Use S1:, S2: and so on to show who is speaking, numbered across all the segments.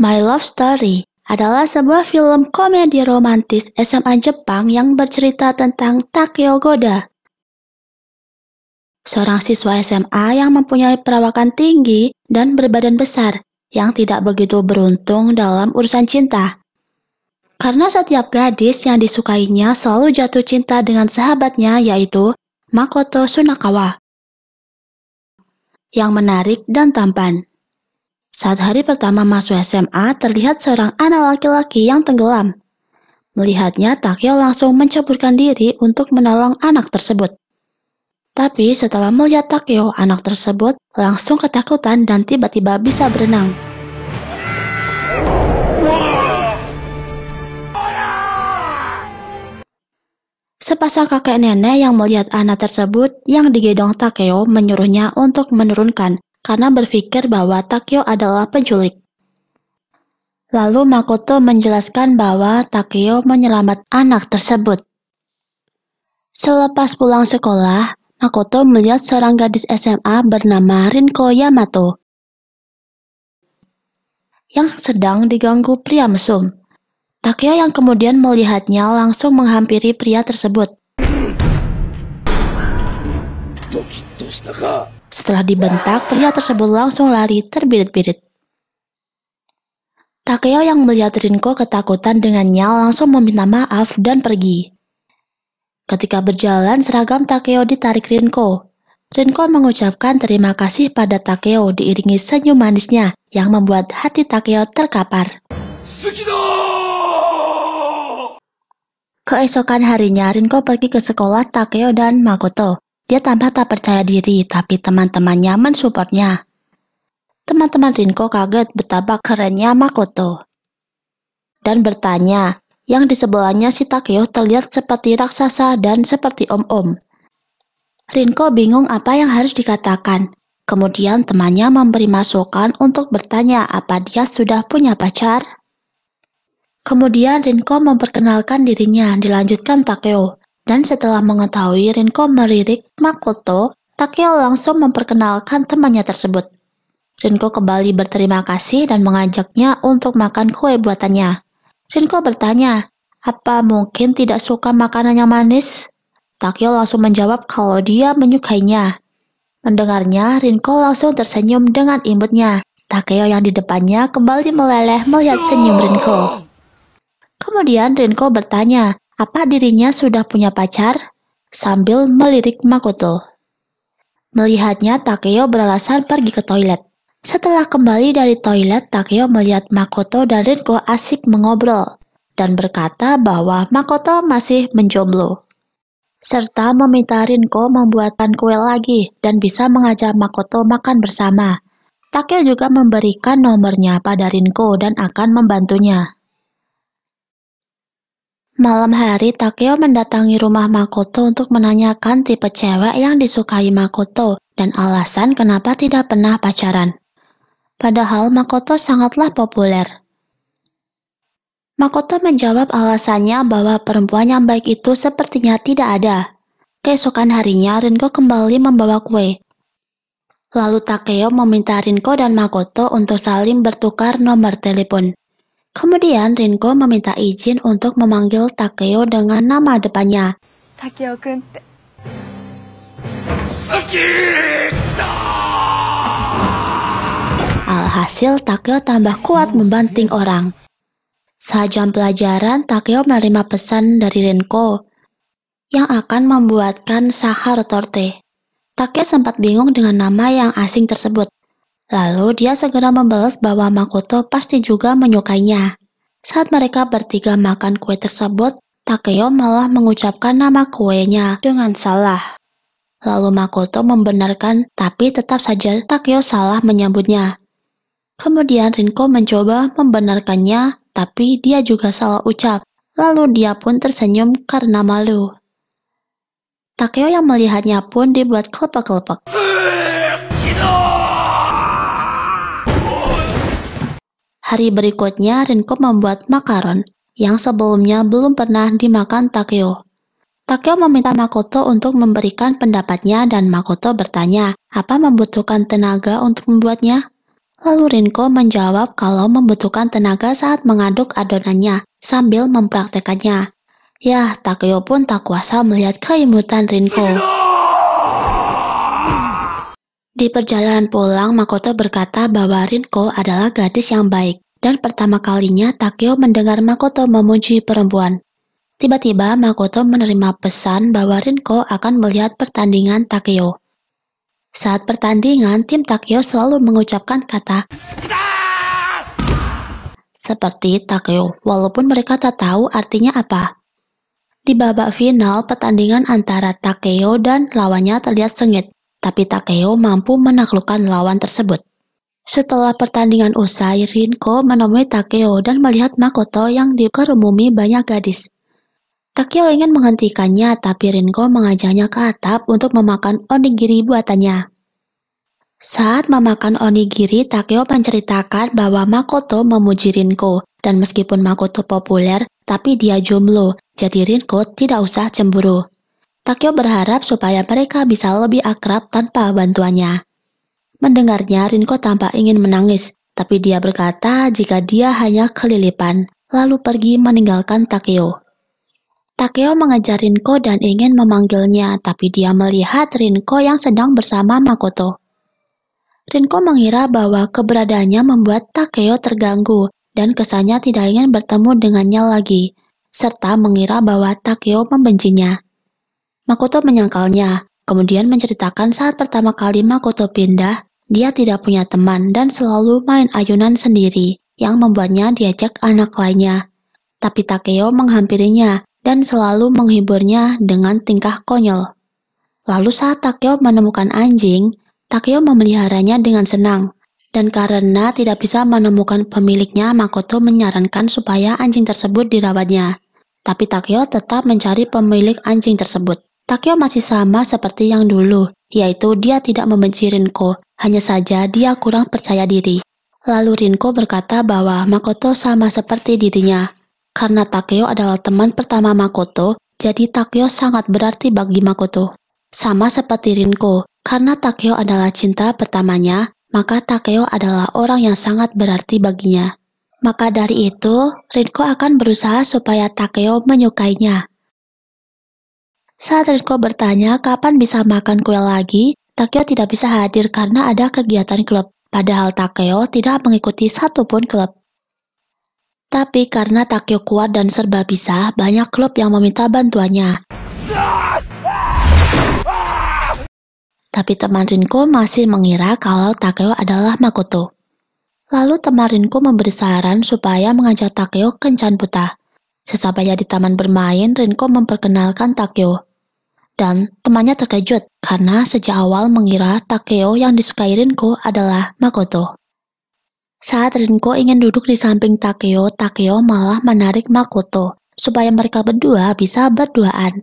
S1: My Love Story adalah sebuah film komedi romantis SMA Jepang yang bercerita tentang Takeo Goda. Seorang siswa SMA yang mempunyai perawakan tinggi dan berbadan besar yang tidak begitu beruntung dalam urusan cinta. Karena setiap gadis yang disukainya selalu jatuh cinta dengan sahabatnya yaitu Makoto Sunakawa yang menarik dan tampan. Saat hari pertama masuk SMA, terlihat seorang anak laki-laki yang tenggelam. Melihatnya, Takyo langsung menceburkan diri untuk menolong anak tersebut. Tapi setelah melihat Takyo, anak tersebut langsung ketakutan dan tiba-tiba bisa berenang. Sepasang kakek nenek yang melihat anak tersebut yang digedong Takeo menyuruhnya untuk menurunkan karena berpikir bahwa Takeo adalah penculik. Lalu Makoto menjelaskan bahwa Takeo menyelamat anak tersebut. Selepas pulang sekolah, Makoto melihat seorang gadis SMA bernama Rinko Yamato yang sedang diganggu pria mesum. Takio yang kemudian melihatnya langsung menghampiri pria tersebut. Setelah dibentak, pria tersebut langsung lari terbirit-birit. Takeo yang melihat Rinko ketakutan dengannya langsung meminta maaf dan pergi. Ketika berjalan, seragam Takeo ditarik Rinko. Rinko mengucapkan terima kasih pada Takeo diiringi senyum manisnya yang membuat hati Takeo terkapar. Keesokan harinya, Rinko pergi ke sekolah Takeo dan Makoto. Dia tampak tak percaya diri, tapi teman-temannya mensupportnya. Teman-teman Rinko kaget betapa kerennya Makoto. Dan bertanya, yang di sebelahnya si Takeo terlihat seperti raksasa dan seperti om-om. Rinko bingung apa yang harus dikatakan. Kemudian temannya memberi masukan untuk bertanya apa dia sudah punya pacar. Kemudian Rinko memperkenalkan dirinya, dilanjutkan Takeo. Dan setelah mengetahui Rinko melirik Makoto, Takeo langsung memperkenalkan temannya tersebut. Rinko kembali berterima kasih dan mengajaknya untuk makan kue buatannya. Rinko bertanya, apa mungkin tidak suka makanan yang manis? Takeo langsung menjawab kalau dia menyukainya. Mendengarnya, Rinko langsung tersenyum dengan imutnya. Takeo yang di depannya kembali meleleh melihat senyum Rinko. Kemudian Rinko bertanya, apa dirinya sudah punya pacar? Sambil melirik Makoto. Melihatnya, Takeo beralasan pergi ke toilet. Setelah kembali dari toilet, Takeo melihat Makoto dan Rinko asik mengobrol dan berkata bahwa Makoto masih menjomblo. Serta meminta Rinko membuatkan kue lagi dan bisa mengajak Makoto makan bersama. Takeo juga memberikan nomornya pada Rinko dan akan membantunya. Malam hari, Takeo mendatangi rumah Makoto untuk menanyakan tipe cewek yang disukai Makoto dan alasan kenapa tidak pernah pacaran. Padahal Makoto sangatlah populer. Makoto menjawab alasannya bahwa perempuan yang baik itu sepertinya tidak ada. Keesokan harinya, Rinko kembali membawa kue. Lalu Takeo meminta Rinko dan Makoto untuk saling bertukar nomor telepon. Kemudian Rinko meminta izin untuk memanggil Takeo dengan nama depannya. Takeo-kun. Alhasil Takeo tambah kuat membanting orang. Saat jam pelajaran, Takeo menerima pesan dari Rinko yang akan membuatkan sahar torte. Takeo sempat bingung dengan nama yang asing tersebut. Lalu dia segera membalas bahwa Makoto pasti juga menyukainya. Saat mereka bertiga makan kue tersebut, Takeo malah mengucapkan nama kuenya dengan salah. Lalu Makoto membenarkan, tapi tetap saja Takeo salah menyambutnya. Kemudian Rinko mencoba membenarkannya, tapi dia juga salah ucap. Lalu dia pun tersenyum karena malu. Takeo yang melihatnya pun dibuat kelepek-kelepek. Hari berikutnya Rinko membuat makaron yang sebelumnya belum pernah dimakan Takeo. Takeo meminta Makoto untuk memberikan pendapatnya dan Makoto bertanya apa membutuhkan tenaga untuk membuatnya. Lalu Rinko menjawab kalau membutuhkan tenaga saat mengaduk adonannya sambil mempraktekannya. Yah, Takeo pun tak kuasa melihat keimutan Rinko. Di perjalanan pulang, Makoto berkata bahwa Rinko adalah gadis yang baik, dan pertama kalinya Takeo mendengar Makoto memuji perempuan. Tiba-tiba Makoto menerima pesan bahwa Rinko akan melihat pertandingan Takeo. Saat pertandingan, tim Takeo selalu mengucapkan kata seperti Takeo, walaupun mereka tak tahu artinya apa. Di babak final, pertandingan antara Takeo dan lawannya terlihat sengit tapi Takeo mampu menaklukkan lawan tersebut. Setelah pertandingan usai, Rinko menemui Takeo dan melihat Makoto yang dikerumumi banyak gadis. Takeo ingin menghentikannya, tapi Rinko mengajaknya ke atap untuk memakan onigiri buatannya. Saat memakan onigiri, Takeo menceritakan bahwa Makoto memuji Rinko, dan meskipun Makoto populer, tapi dia jomblo, jadi Rinko tidak usah cemburu. Takyo berharap supaya mereka bisa lebih akrab tanpa bantuannya. Mendengarnya, Rinko tampak ingin menangis, tapi dia berkata jika dia hanya kelilipan, lalu pergi meninggalkan Takeo. Takeo mengejar Rinko dan ingin memanggilnya, tapi dia melihat Rinko yang sedang bersama Makoto. Rinko mengira bahwa keberadaannya membuat Takeo terganggu dan kesannya tidak ingin bertemu dengannya lagi, serta mengira bahwa Takeo membencinya. Makoto menyangkalnya, kemudian menceritakan saat pertama kali Makoto pindah, dia tidak punya teman dan selalu main ayunan sendiri, yang membuatnya diajak anak lainnya. Tapi Takeo menghampirinya dan selalu menghiburnya dengan tingkah konyol. Lalu saat Takeo menemukan anjing, Takeo memeliharanya dengan senang. Dan karena tidak bisa menemukan pemiliknya, Makoto menyarankan supaya anjing tersebut dirawatnya. Tapi Takeo tetap mencari pemilik anjing tersebut. Takio masih sama seperti yang dulu, yaitu dia tidak membenci Rinko, hanya saja dia kurang percaya diri. Lalu Rinko berkata bahwa Makoto sama seperti dirinya. Karena Takio adalah teman pertama Makoto, jadi Takio sangat berarti bagi Makoto. Sama seperti Rinko, karena Takio adalah cinta pertamanya, maka Takeo adalah orang yang sangat berarti baginya. Maka dari itu, Rinko akan berusaha supaya Takeo menyukainya. Saat Rinko bertanya kapan bisa makan kue lagi, Takeo tidak bisa hadir karena ada kegiatan klub. Padahal Takeo tidak mengikuti satupun klub. Tapi karena Takeo kuat dan serba bisa, banyak klub yang meminta bantuannya. Tapi teman Rinko masih mengira kalau Takeo adalah Makoto. Lalu teman Rinko memberi saran supaya mengajak Takeo kencan buta. Sesampainya di taman bermain, Rinko memperkenalkan Takeo dan temannya terkejut karena sejak awal mengira Takeo yang disukai Rinko adalah Makoto. Saat Rinko ingin duduk di samping Takeo, Takeo malah menarik Makoto supaya mereka berdua bisa berduaan.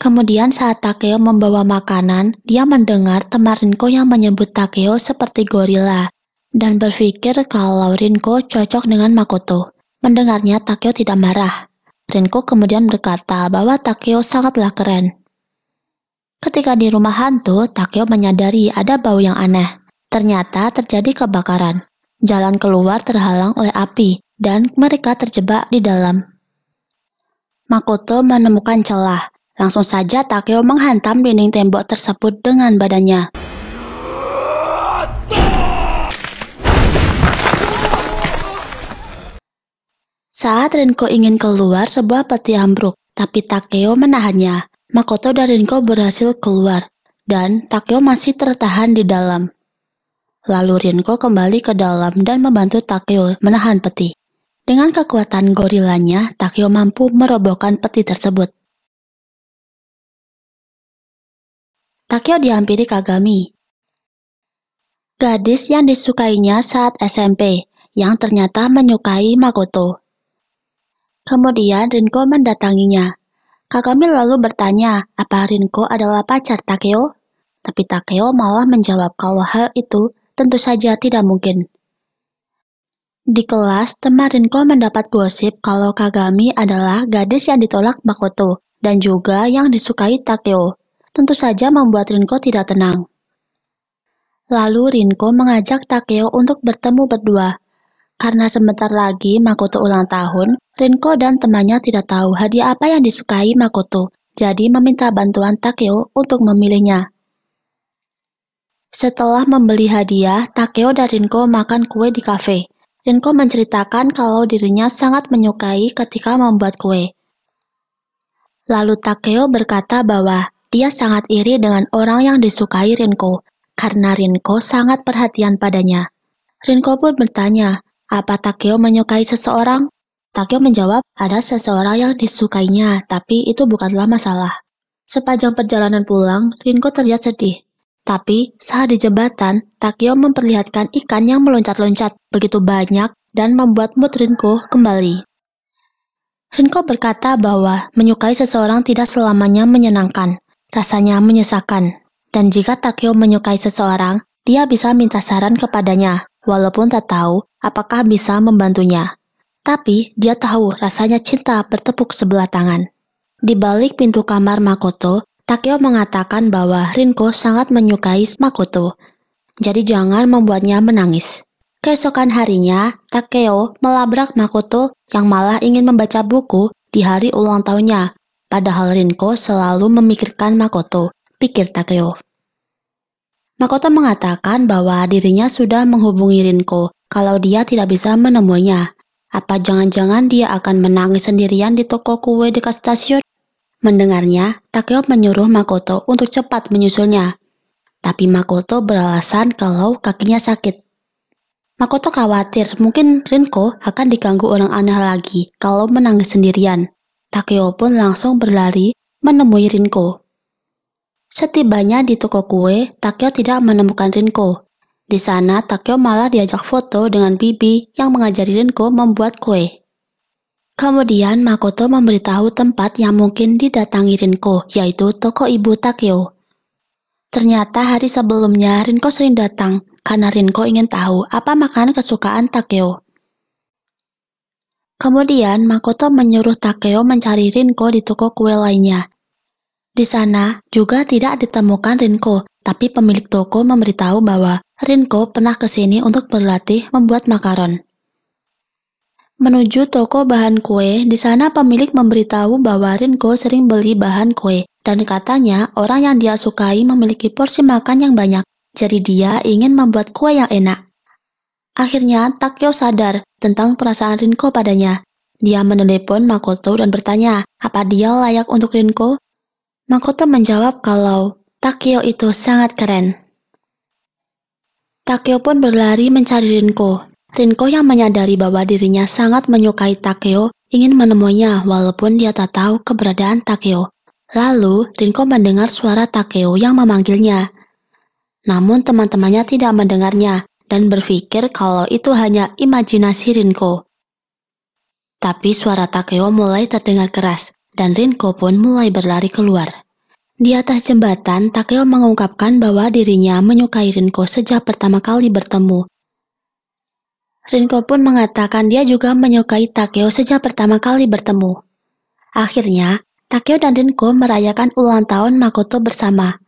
S1: Kemudian saat Takeo membawa makanan, dia mendengar teman Rinko yang menyebut Takeo seperti gorila dan berpikir kalau Rinko cocok dengan Makoto. Mendengarnya Takeo tidak marah. Rinko kemudian berkata bahwa Takeo sangatlah keren. Ketika di rumah hantu, Takeo menyadari ada bau yang aneh. Ternyata terjadi kebakaran. Jalan keluar terhalang oleh api, dan mereka terjebak di dalam. Makoto menemukan celah. Langsung saja Takeo menghantam dinding tembok tersebut dengan badannya. Saat Rinko ingin keluar sebuah peti ambruk, tapi Takeo menahannya. Makoto dan Rinko berhasil keluar, dan Takeo masih tertahan di dalam. Lalu Rinko kembali ke dalam dan membantu Takeo menahan peti. Dengan kekuatan gorilanya, Takeo mampu merobohkan peti tersebut. Takeo dihampiri Kagami. Gadis yang disukainya saat SMP, yang ternyata menyukai Makoto. Kemudian Rinko mendatanginya. Kagami lalu bertanya, apa Rinko adalah pacar Takeo? Tapi Takeo malah menjawab kalau hal itu tentu saja tidak mungkin. Di kelas, teman Rinko mendapat gosip kalau Kagami adalah gadis yang ditolak Makoto dan juga yang disukai Takeo. Tentu saja membuat Rinko tidak tenang. Lalu Rinko mengajak Takeo untuk bertemu berdua karena sebentar lagi Makoto ulang tahun, Rinko dan temannya tidak tahu hadiah apa yang disukai Makoto, jadi meminta bantuan Takeo untuk memilihnya. Setelah membeli hadiah, Takeo dan Rinko makan kue di kafe. Rinko menceritakan kalau dirinya sangat menyukai ketika membuat kue. Lalu Takeo berkata bahwa dia sangat iri dengan orang yang disukai Rinko, karena Rinko sangat perhatian padanya. Rinko pun bertanya, apa Takeo menyukai seseorang? Takeo menjawab, ada seseorang yang disukainya, tapi itu bukanlah masalah. Sepanjang perjalanan pulang, Rinko terlihat sedih. Tapi, saat di jembatan, Takeo memperlihatkan ikan yang meloncat-loncat begitu banyak dan membuat mood Rinko kembali. Rinko berkata bahwa menyukai seseorang tidak selamanya menyenangkan, rasanya menyesakan. Dan jika Takeo menyukai seseorang, dia bisa minta saran kepadanya, walaupun tak tahu apakah bisa membantunya. Tapi dia tahu rasanya cinta bertepuk sebelah tangan. Di balik pintu kamar Makoto, Takeo mengatakan bahwa Rinko sangat menyukai Makoto. Jadi jangan membuatnya menangis. Keesokan harinya, Takeo melabrak Makoto yang malah ingin membaca buku di hari ulang tahunnya. Padahal Rinko selalu memikirkan Makoto, pikir Takeo. Makoto mengatakan bahwa dirinya sudah menghubungi Rinko kalau dia tidak bisa menemuinya. Apa jangan-jangan dia akan menangis sendirian di toko kue dekat stasiun? Mendengarnya, Takeo menyuruh Makoto untuk cepat menyusulnya. Tapi Makoto beralasan kalau kakinya sakit. Makoto khawatir mungkin Rinko akan diganggu orang aneh lagi kalau menangis sendirian. Takeo pun langsung berlari menemui Rinko. Setibanya di toko kue, Takeo tidak menemukan Rinko. Di sana, Takyo malah diajak foto dengan Bibi yang mengajari Rinko membuat kue. Kemudian Makoto memberitahu tempat yang mungkin didatangi Rinko, yaitu toko ibu Takyo. Ternyata hari sebelumnya Rinko sering datang, karena Rinko ingin tahu apa makanan kesukaan Takeo. Kemudian Makoto menyuruh Takeo mencari Rinko di toko kue lainnya. Di sana juga tidak ditemukan Rinko, tapi pemilik toko memberitahu bahwa Rinko pernah ke sini untuk berlatih membuat makaron. Menuju toko bahan kue, di sana pemilik memberitahu bahwa Rinko sering beli bahan kue, dan katanya orang yang dia sukai memiliki porsi makan yang banyak, jadi dia ingin membuat kue yang enak. Akhirnya, Takyo sadar tentang perasaan Rinko padanya. Dia menelepon Makoto dan bertanya, apa dia layak untuk Rinko? Makoto menjawab kalau Takio itu sangat keren. Takeo pun berlari mencari Rinko. Rinko yang menyadari bahwa dirinya sangat menyukai Takeo ingin menemuinya walaupun dia tak tahu keberadaan Takeo. Lalu, Rinko mendengar suara Takeo yang memanggilnya. Namun teman-temannya tidak mendengarnya dan berpikir kalau itu hanya imajinasi Rinko. Tapi suara Takeo mulai terdengar keras dan Rinko pun mulai berlari keluar. Di atas jembatan, Takeo mengungkapkan bahwa dirinya menyukai Rinko sejak pertama kali bertemu. Rinko pun mengatakan dia juga menyukai Takeo sejak pertama kali bertemu. Akhirnya, Takeo dan Rinko merayakan ulang tahun Makoto bersama.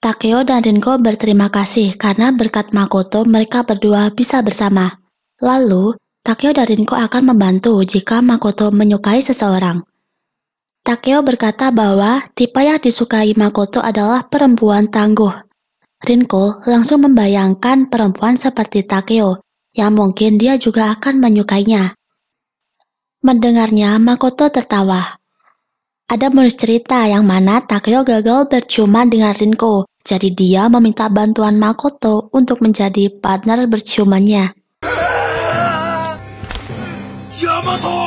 S1: Takeo dan Rinko berterima kasih karena berkat Makoto mereka berdua bisa bersama. Lalu, Takeo dan Rinko akan membantu jika Makoto menyukai seseorang. Takeo berkata bahwa tipe yang disukai Makoto adalah perempuan tangguh. Rinko langsung membayangkan perempuan seperti Takeo, yang mungkin dia juga akan menyukainya. Mendengarnya, Makoto tertawa. Ada bonus cerita yang mana Takeo gagal berciuman dengan Rinko, jadi dia meminta bantuan Makoto untuk menjadi partner berciumannya. Yamato!